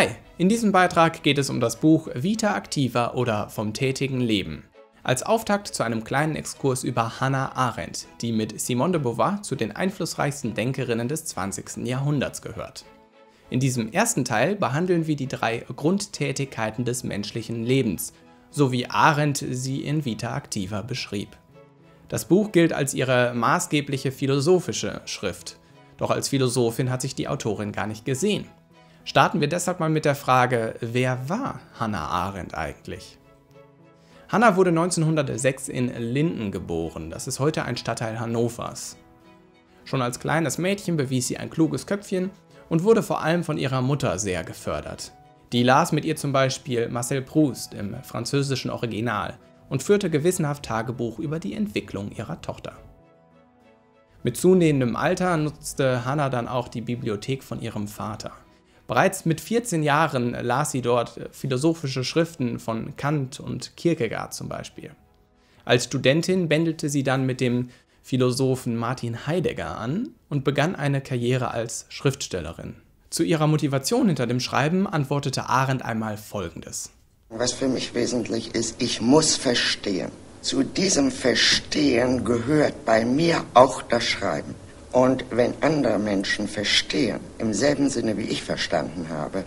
Hi, in diesem Beitrag geht es um das Buch Vita Activa oder Vom tätigen Leben. Als Auftakt zu einem kleinen Exkurs über Hannah Arendt, die mit Simone de Beauvoir zu den einflussreichsten Denkerinnen des 20. Jahrhunderts gehört. In diesem ersten Teil behandeln wir die drei Grundtätigkeiten des menschlichen Lebens, so wie Arendt sie in Vita Activa beschrieb. Das Buch gilt als ihre maßgebliche philosophische Schrift, doch als Philosophin hat sich die Autorin gar nicht gesehen. Starten wir deshalb mal mit der Frage, wer war Hannah Arendt eigentlich? Hannah wurde 1906 in Linden geboren, das ist heute ein Stadtteil Hannovers. Schon als kleines Mädchen bewies sie ein kluges Köpfchen und wurde vor allem von ihrer Mutter sehr gefördert. Die las mit ihr zum Beispiel Marcel Proust im französischen Original und führte gewissenhaft Tagebuch über die Entwicklung ihrer Tochter. Mit zunehmendem Alter nutzte Hannah dann auch die Bibliothek von ihrem Vater. Bereits mit 14 Jahren las sie dort äh, philosophische Schriften von Kant und Kierkegaard zum Beispiel. Als Studentin bändelte sie dann mit dem Philosophen Martin Heidegger an und begann eine Karriere als Schriftstellerin. Zu ihrer Motivation hinter dem Schreiben antwortete Arendt einmal Folgendes. Was für mich wesentlich ist, ich muss verstehen. Zu diesem Verstehen gehört bei mir auch das Schreiben. Und wenn andere Menschen verstehen, im selben Sinne wie ich verstanden habe,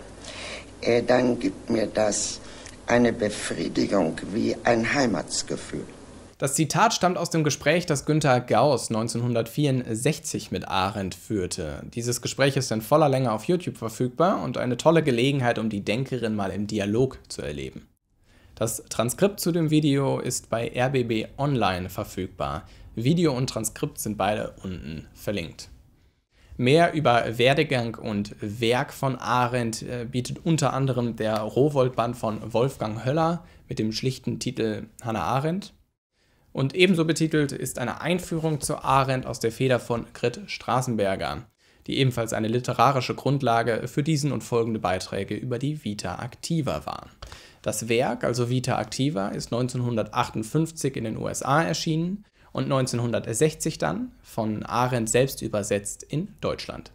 äh, dann gibt mir das eine Befriedigung wie ein Heimatsgefühl. Das Zitat stammt aus dem Gespräch, das Günter Gauss 1964 mit Arendt führte. Dieses Gespräch ist in voller Länge auf YouTube verfügbar und eine tolle Gelegenheit, um die Denkerin mal im Dialog zu erleben. Das Transkript zu dem Video ist bei RBB Online verfügbar. Video und Transkript sind beide unten verlinkt. Mehr über Werdegang und Werk von Arendt äh, bietet unter anderem der Rowold-Band von Wolfgang Höller mit dem schlichten Titel Hannah Arendt. Und ebenso betitelt ist eine Einführung zu Arendt aus der Feder von Grit Straßenberger, die ebenfalls eine literarische Grundlage für diesen und folgende Beiträge über die Vita Activa war. Das Werk, also Vita Activa, ist 1958 in den USA erschienen und 1960 dann von Arendt selbst übersetzt in Deutschland.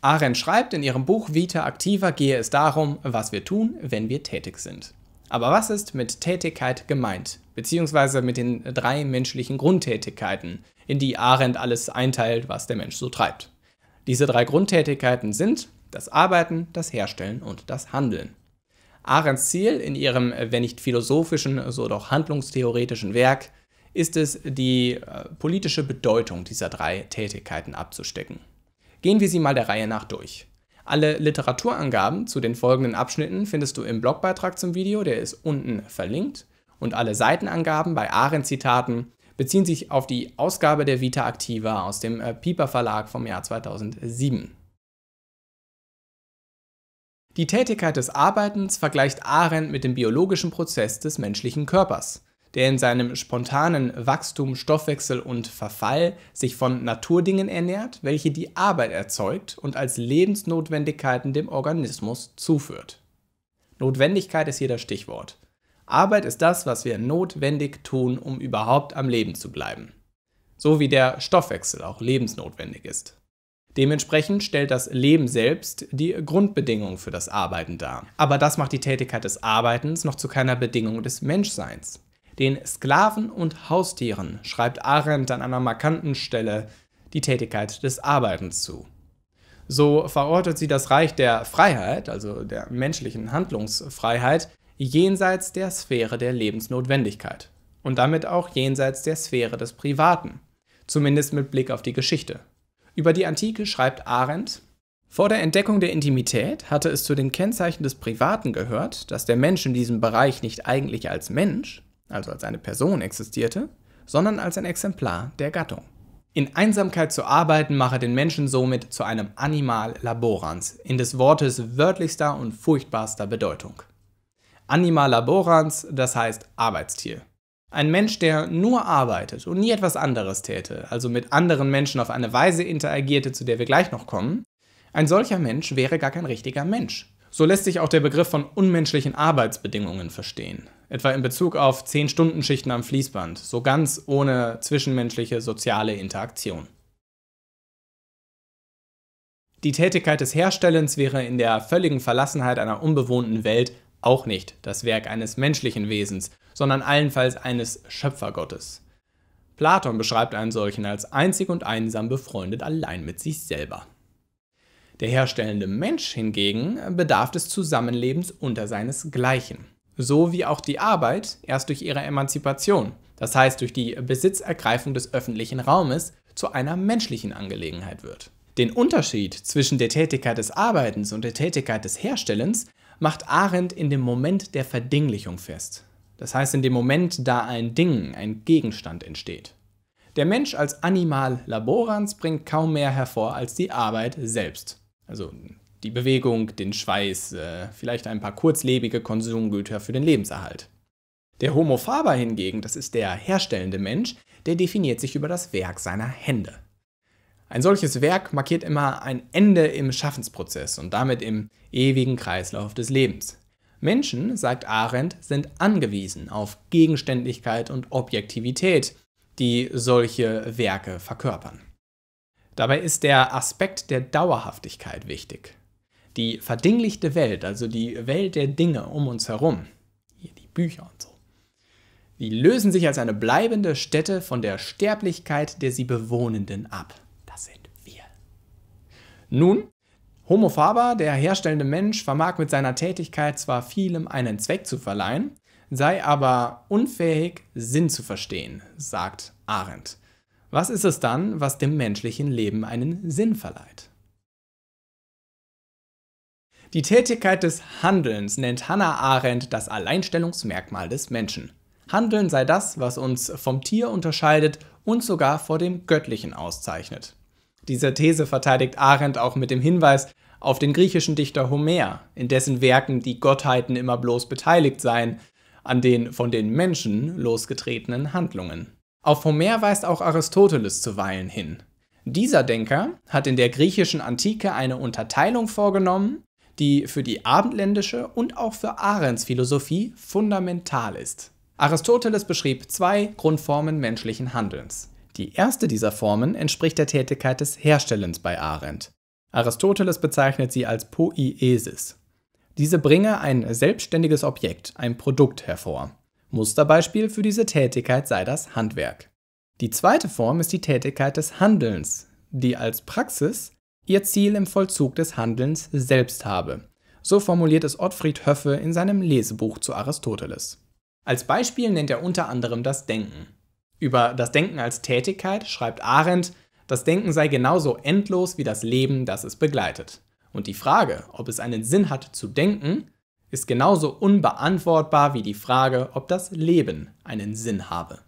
Arendt schreibt in ihrem Buch Vita Activa gehe es darum, was wir tun, wenn wir tätig sind. Aber was ist mit Tätigkeit gemeint, beziehungsweise mit den drei menschlichen Grundtätigkeiten, in die Arendt alles einteilt, was der Mensch so treibt? Diese drei Grundtätigkeiten sind das Arbeiten, das Herstellen und das Handeln. Arends Ziel in ihrem, äh, wenn nicht philosophischen, so doch handlungstheoretischen Werk ist es, die äh, politische Bedeutung dieser drei Tätigkeiten abzustecken. Gehen wir sie mal der Reihe nach durch. Alle Literaturangaben zu den folgenden Abschnitten findest du im Blogbeitrag zum Video, der ist unten verlinkt. Und alle Seitenangaben bei Arendt-Zitaten beziehen sich auf die Ausgabe der Vita Activa aus dem äh, Piper Verlag vom Jahr 2007. Die Tätigkeit des Arbeitens vergleicht Arendt mit dem biologischen Prozess des menschlichen Körpers, der in seinem spontanen Wachstum, Stoffwechsel und Verfall sich von Naturdingen ernährt, welche die Arbeit erzeugt und als Lebensnotwendigkeiten dem Organismus zuführt. Notwendigkeit ist hier das Stichwort. Arbeit ist das, was wir notwendig tun, um überhaupt am Leben zu bleiben. So wie der Stoffwechsel auch lebensnotwendig ist. Dementsprechend stellt das Leben selbst die Grundbedingung für das Arbeiten dar. Aber das macht die Tätigkeit des Arbeitens noch zu keiner Bedingung des Menschseins. Den Sklaven und Haustieren schreibt Arendt an einer markanten Stelle die Tätigkeit des Arbeitens zu. So verortet sie das Reich der Freiheit, also der menschlichen Handlungsfreiheit, jenseits der Sphäre der Lebensnotwendigkeit und damit auch jenseits der Sphäre des Privaten, zumindest mit Blick auf die Geschichte. Über die Antike schreibt Arendt, vor der Entdeckung der Intimität hatte es zu den Kennzeichen des Privaten gehört, dass der Mensch in diesem Bereich nicht eigentlich als Mensch, also als eine Person existierte, sondern als ein Exemplar der Gattung. In Einsamkeit zu arbeiten mache den Menschen somit zu einem Animal laborans, in des Wortes wörtlichster und furchtbarster Bedeutung. Animal laborans, das heißt Arbeitstier. Ein Mensch, der nur arbeitet und nie etwas anderes täte, also mit anderen Menschen auf eine Weise interagierte, zu der wir gleich noch kommen, ein solcher Mensch wäre gar kein richtiger Mensch. So lässt sich auch der Begriff von unmenschlichen Arbeitsbedingungen verstehen, etwa in Bezug auf 10-Stunden-Schichten am Fließband, so ganz ohne zwischenmenschliche soziale Interaktion. Die Tätigkeit des Herstellens wäre in der völligen Verlassenheit einer unbewohnten Welt auch nicht das Werk eines menschlichen Wesens, sondern allenfalls eines Schöpfergottes. Platon beschreibt einen solchen als einzig und einsam befreundet allein mit sich selber. Der herstellende Mensch hingegen bedarf des Zusammenlebens unter seinesgleichen. So wie auch die Arbeit erst durch ihre Emanzipation, das heißt durch die Besitzergreifung des öffentlichen Raumes, zu einer menschlichen Angelegenheit wird. Den Unterschied zwischen der Tätigkeit des Arbeitens und der Tätigkeit des Herstellens macht Arendt in dem Moment der Verdinglichung fest. Das heißt in dem Moment, da ein Ding, ein Gegenstand entsteht. Der Mensch als Animal laborans bringt kaum mehr hervor als die Arbeit selbst. Also die Bewegung, den Schweiß, äh, vielleicht ein paar kurzlebige Konsumgüter für den Lebenserhalt. Der Homo faber hingegen, das ist der herstellende Mensch, der definiert sich über das Werk seiner Hände. Ein solches Werk markiert immer ein Ende im Schaffensprozess und damit im ewigen Kreislauf des Lebens. Menschen, sagt Arendt, sind angewiesen auf Gegenständlichkeit und Objektivität, die solche Werke verkörpern. Dabei ist der Aspekt der Dauerhaftigkeit wichtig. Die verdinglichte Welt, also die Welt der Dinge um uns herum, hier die Bücher und so, die lösen sich als eine bleibende Stätte von der Sterblichkeit der sie Bewohnenden ab. Das sind wir. Nun Homo faber, der herstellende Mensch, vermag mit seiner Tätigkeit zwar vielem einen Zweck zu verleihen, sei aber unfähig, Sinn zu verstehen, sagt Arendt. Was ist es dann, was dem menschlichen Leben einen Sinn verleiht? Die Tätigkeit des Handelns nennt Hannah Arendt das Alleinstellungsmerkmal des Menschen. Handeln sei das, was uns vom Tier unterscheidet und sogar vor dem Göttlichen auszeichnet dieser These verteidigt Arendt auch mit dem Hinweis auf den griechischen Dichter Homer, in dessen Werken die Gottheiten immer bloß beteiligt seien an den von den Menschen losgetretenen Handlungen. Auf Homer weist auch Aristoteles zuweilen hin. Dieser Denker hat in der griechischen Antike eine Unterteilung vorgenommen, die für die abendländische und auch für Arends Philosophie fundamental ist. Aristoteles beschrieb zwei Grundformen menschlichen Handelns. Die erste dieser Formen entspricht der Tätigkeit des Herstellens bei Arendt. Aristoteles bezeichnet sie als Poiesis. Diese bringe ein selbstständiges Objekt, ein Produkt hervor. Musterbeispiel für diese Tätigkeit sei das Handwerk. Die zweite Form ist die Tätigkeit des Handelns, die als Praxis ihr Ziel im Vollzug des Handelns selbst habe. So formuliert es Ottfried Höffe in seinem Lesebuch zu Aristoteles. Als Beispiel nennt er unter anderem das Denken. Über das Denken als Tätigkeit schreibt Arendt, das Denken sei genauso endlos wie das Leben, das es begleitet. Und die Frage, ob es einen Sinn hat zu denken, ist genauso unbeantwortbar wie die Frage, ob das Leben einen Sinn habe.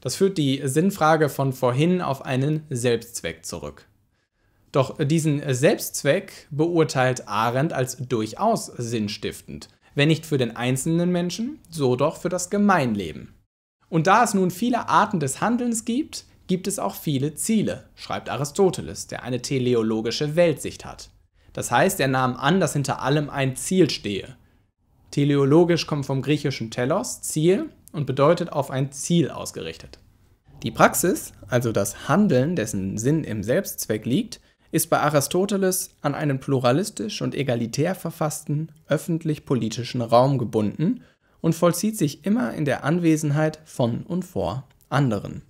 Das führt die Sinnfrage von vorhin auf einen Selbstzweck zurück. Doch diesen Selbstzweck beurteilt Arendt als durchaus sinnstiftend, wenn nicht für den einzelnen Menschen, so doch für das Gemeinleben. Und da es nun viele Arten des Handelns gibt, gibt es auch viele Ziele, schreibt Aristoteles, der eine teleologische Weltsicht hat. Das heißt, er nahm an, dass hinter allem ein Ziel stehe. Teleologisch kommt vom griechischen Telos, Ziel, und bedeutet auf ein Ziel ausgerichtet. Die Praxis, also das Handeln, dessen Sinn im Selbstzweck liegt, ist bei Aristoteles an einen pluralistisch und egalitär verfassten öffentlich-politischen Raum gebunden und vollzieht sich immer in der Anwesenheit von und vor anderen.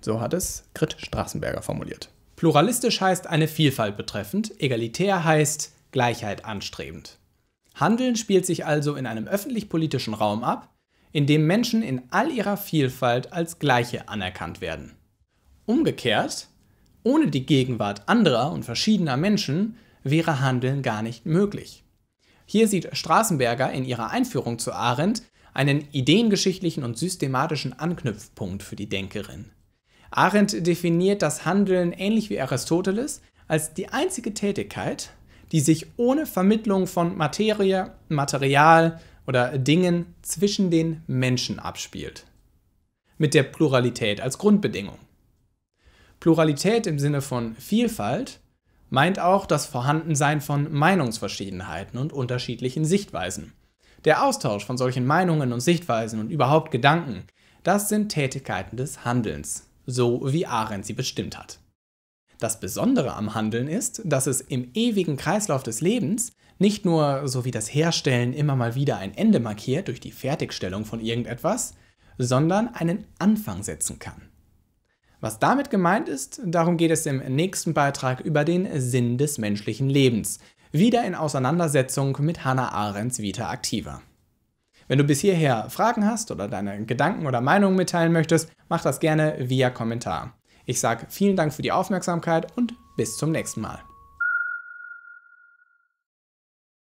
So hat es Grit Straßenberger formuliert. Pluralistisch heißt eine Vielfalt betreffend, egalitär heißt Gleichheit anstrebend. Handeln spielt sich also in einem öffentlich-politischen Raum ab, in dem Menschen in all ihrer Vielfalt als Gleiche anerkannt werden. Umgekehrt, ohne die Gegenwart anderer und verschiedener Menschen wäre Handeln gar nicht möglich. Hier sieht Straßenberger in ihrer Einführung zu Arendt einen ideengeschichtlichen und systematischen Anknüpfpunkt für die Denkerin. Arendt definiert das Handeln ähnlich wie Aristoteles als die einzige Tätigkeit, die sich ohne Vermittlung von Materie, Material oder Dingen zwischen den Menschen abspielt. Mit der Pluralität als Grundbedingung. Pluralität im Sinne von Vielfalt meint auch das Vorhandensein von Meinungsverschiedenheiten und unterschiedlichen Sichtweisen. Der Austausch von solchen Meinungen und Sichtweisen und überhaupt Gedanken, das sind Tätigkeiten des Handelns, so wie Arendt sie bestimmt hat. Das Besondere am Handeln ist, dass es im ewigen Kreislauf des Lebens nicht nur, so wie das Herstellen immer mal wieder ein Ende markiert durch die Fertigstellung von irgendetwas, sondern einen Anfang setzen kann. Was damit gemeint ist, darum geht es im nächsten Beitrag über den Sinn des menschlichen Lebens, wieder in Auseinandersetzung mit Hannah Arendts Vita Activa. Wenn du bis hierher Fragen hast oder deine Gedanken oder Meinungen mitteilen möchtest, mach das gerne via Kommentar. Ich sage vielen Dank für die Aufmerksamkeit und bis zum nächsten Mal.